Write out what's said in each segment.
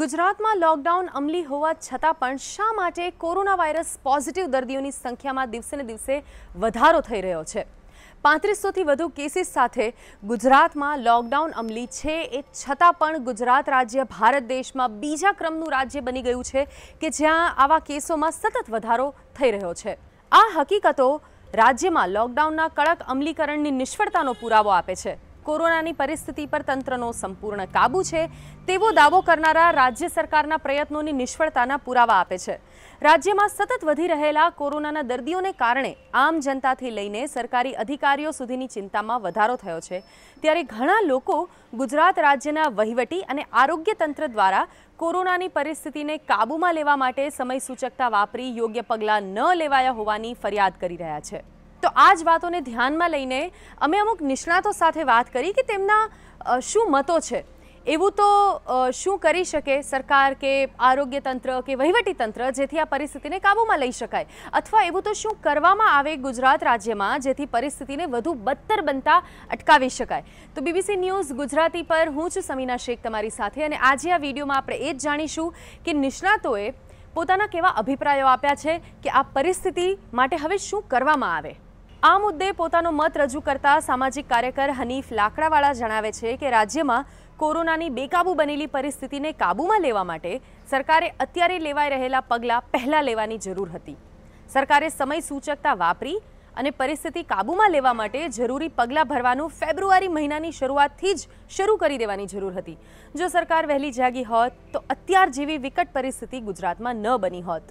ગુજરાતમાં લોકડાઉન અમલી હોવા છતાં પણ શા માટે કોરોના વાયરસ પોઝિટિવ દર્દીઓની સંખ્યામાં દિવસેને દિવસે વધારો થઈ રહ્યો છે પાંત્રીસોથી વધુ કેસીસ સાથે ગુજરાતમાં લોકડાઉન અમલી છે એ છતાં પણ ગુજરાત રાજ્ય ભારત દેશમાં બીજા ક્રમનું રાજ્ય બની ગયું છે કે જ્યાં આવા કેસોમાં સતત વધારો થઈ રહ્યો છે આ હકીકતો રાજ્યમાં લોકડાઉનના કડક અમલીકરણની નિષ્ફળતાનો પુરાવો આપે છે કોરોનાની પરિસ્થિતિ પર તંત્રનો સંપૂર્ણ કાબુ છે તેવો દાવો કરનારા રાજ્ય સરકારના પ્રયત્નોની નિષ્ફળતાના પુરાવા આપે છે રાજ્યમાં સતત વધી રહેલા કોરોનાના દર્દીઓને કારણે આમ જનતાથી લઈને સરકારી અધિકારીઓ સુધીની ચિંતામાં વધારો થયો છે ત્યારે ઘણા લોકો ગુજરાત રાજ્યના વહીવટી અને આરોગ્ય તંત્ર દ્વારા કોરોનાની પરિસ્થિતિને કાબૂમાં લેવા માટે સમય સૂચકતા વાપરી યોગ્ય પગલાં ન લેવાયા હોવાની ફરિયાદ કરી રહ્યા છે તો આજ વાતોને ધ્યાનમાં લઈને અમે અમુક નિષ્ણાતો સાથે વાત કરી કે તેમનું શું મતો છે એવું તો શું કરી શકે સરકાર કે આરોગ્ય તંત્ર કે વૈહીવટી તંત્ર જેથી આ પરિસ્થિતિને કાબુમાં લઈ શકાય અથવા એવું તો શું કરવામાં આવે ગુજરાત રાજ્યમાં જેથી પરિસ્થિતિને વધુ બદતર બનતા અટકાવી શકાય તો બીબીસી ન્યૂઝ ગુજરાતી પર હુંજ સમીના શેખ તમારી સાથે અને આજે આ વિડિયોમાં આપણે એ જ જાણીશું કે નિષ્ણાતોએ પોતાનો કેવા અભિપ્રાયો આપ્યા છે કે આ પરિસ્થિતિ માટે હવે શું કરવામાં આવે આ મુદ્દે પોતાનો મત રજૂ કરતા સામાજિક કાર્યકર હનીફ લાકડાવાળા જણાવે છે કે રાજ્યમાં કોરોનાની બેકાબુ બનેલી પરિસ્થિતિને કાબૂમાં લેવા માટે સરકારે અત્યારે લેવાઈ રહેલા પગલાં પહેલાં લેવાની જરૂર હતી સરકારે સમય સૂચકતા વાપરી અને પરિસ્થિતિ કાબૂમાં લેવા માટે જરૂરી પગલાં ભરવાનું ફેબ્રુઆરી મહિનાની શરૂઆતથી જ શરૂ કરી દેવાની જરૂર હતી જો સરકાર વહેલી જાગી હોત તો અત્યાર જેવી વિકટ પરિસ્થિતિ ગુજરાતમાં ન બની હોત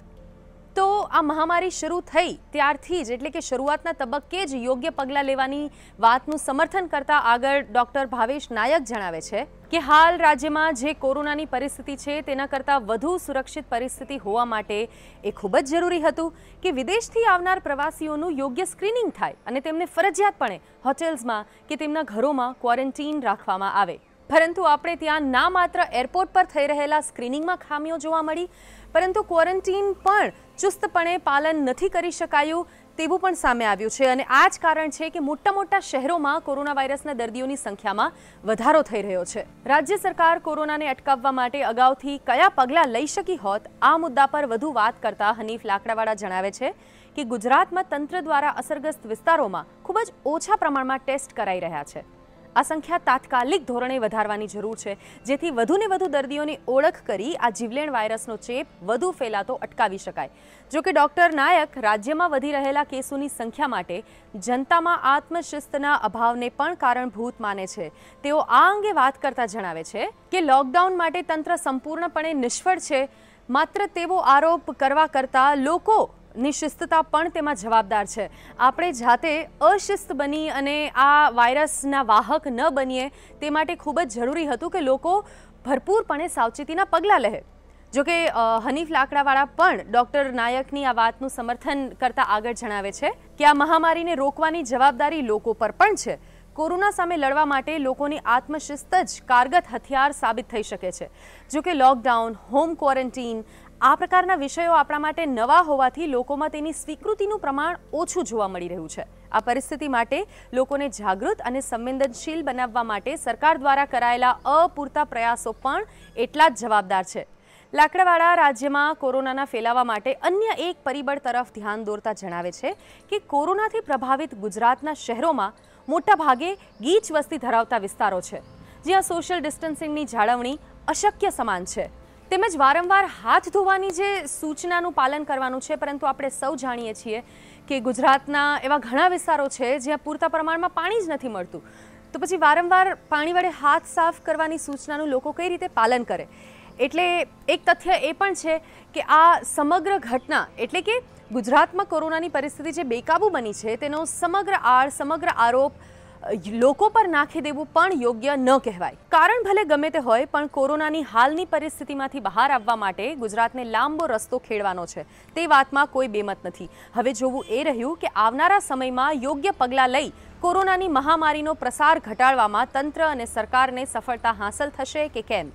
તો આ મહામારી શરૂ થઈ ત્યારથી જ એટલે કે શરૂઆતના તબક્કે જ યોગ્ય પગલાં લેવાની વાતનું સમર્થન કરતા આગળ ડૉક્ટર ભાવેશ નાયક જણાવે છે કે હાલ રાજ્યમાં જે કોરોનાની પરિસ્થિતિ છે તેના કરતાં વધુ સુરક્ષિત પરિસ્થિતિ હોવા માટે એ ખૂબ જ જરૂરી હતું કે વિદેશથી આવનાર પ્રવાસીઓનું યોગ્ય સ્ક્રીનિંગ થાય અને તેમને ફરજિયાતપણે હોટેલ્સમાં કે તેમના ઘરોમાં ક્વોરન્ટીન રાખવામાં આવે પરંતુ આપણે ત્યાં ના માત્ર એરપોર્ટ પર થઈ રહેલા સ્ક્રીનિંગમાં ખામીઓ જોવા મળી પરંતુ ક્વોરન્ટીન પણ ચુસ્તપણે પાલન નથી કરી શકાયું તેવું પણ સામે આવ્યું છે અને આ જ કારણ છે કે મોટા મોટા શહેરોમાં કોરોના વાયરસના દર્દીઓની સંખ્યામાં વધારો થઈ રહ્યો છે રાજ્ય સરકાર કોરોનાને અટકાવવા માટે અગાઉથી કયા પગલાં લઈ શકી હોત આ મુદ્દા પર વધુ વાત કરતા હનીફ લાકડાવાળા જણાવે છે કે ગુજરાતમાં તંત્ર દ્વારા અસરગ્રસ્ત વિસ્તારોમાં ખૂબ જ ઓછા પ્રમાણમાં ટેસ્ટ કરાઈ રહ્યા છે આ સંખ્યા તાત્કાલિક ધોરણે વધારવાની જરૂર છે જેથી વધુને વધુ દર્દીઓની ઓળખ કરી આ જીવલેણ વાયરસનો ચેપ વધુ ફેલાતો અટકાવી શકાય જોકે કે ડોક્ટર નાયક રાજ્યમાં વધી રહેલા કેસોની સંખ્યા માટે જનતામાં આત્મશિસ્તના અભાવને પણ કારણભૂત માને છે તેઓ આ અંગે વાત કરતા જણાવે છે કે લોકડાઉન માટે તંત્ર સંપૂર્ણપણે નિષ્ફળ છે માત્ર તેવો આરોપ કરવા કરતાં લોકો નિશિસ્તતા પણ તેમાં જવાબદાર છે આપણે જાતે અશિસ્ત બની અને આ વાયરસના વાહક ન બનીએ તે માટે ખૂબ જ જરૂરી હતું કે લોકો ભરપૂરપણે સાવચેતીના પગલાં લહે જો કે હનીફ લાકડાવાળા પણ ડૉક્ટર નાયકની આ વાતનું સમર્થન કરતાં આગળ જણાવે છે કે આ મહામારીને રોકવાની જવાબદારી લોકો પર પણ છે કોરોના સામે લડવા માટે લોકોની આત્મશિસ્ત જ કારગત હથિયાર સાબિત થઈ શકે છે જો કે લોકડાઉન હોમ ક્વોરન્ટીન આ પ્રકારના વિષયો આપણા માટે નવા હોવાથી લોકોમાં તેની સ્વીકૃતિનું પ્રમાણ ઓછું જોવા મળી રહ્યું છે આ પરિસ્થિતિ માટે લોકોને જાગૃત અને સંવેદનશીલ બનાવવા માટે સરકાર દ્વારા કરાયેલા અપૂરતા પ્રયાસો પણ એટલા જ જવાબદાર છે લાકડાવાળા રાજ્યમાં કોરોનાના ફેલાવા માટે અન્ય એક પરિબળ તરફ ધ્યાન દોરતા જણાવે છે કે કોરોનાથી પ્રભાવિત ગુજરાતના શહેરોમાં મોટાભાગે ગીચ વસ્તી ધરાવતા વિસ્તારો છે જ્યાં સોશિયલ ડિસ્ટન્સિંગની જાળવણી અશક્ય સમાન છે તેમજ વારંવાર હાથ ધોવાની જે સૂચનાનું પાલન કરવાનું છે પરંતુ આપણે સૌ જાણીએ છીએ કે ગુજરાતના એવા ઘણા વિસ્તારો છે જ્યાં પૂરતા પ્રમાણમાં પાણી જ નથી મળતું તો પછી વારંવાર પાણી વડે હાથ સાફ કરવાની સૂચનાનું લોકો કઈ રીતે પાલન કરે એટલે એક તથ્ય એ પણ છે કે આ સમગ્ર ઘટના એટલે કે ગુજરાતમાં કોરોનાની પરિસ્થિતિ જે બેકાબુ બની છે તેનો સમગ્ર આર સમગ્ર આરોપ લોકો પર નાખી દેવું પણ યોગ્ય ન કહેવાય કારણ ભલે ગમે તે હોય પણ કોરોનાની હાલની પરિસ્થિતિમાંથી બહાર આવવા માટે ગુજરાતને લાંબો રસ્તો ખેડવાનો છે તે વાતમાં કોઈ બેમત નથી હવે જોવું એ રહ્યું કે આવનારા સમયમાં યોગ્ય પગલાં લઈ કોરોનાની મહામારીનો પ્રસાર ઘટાડવામાં તંત્ર અને સરકારને સફળતા હાંસલ થશે કે કેમ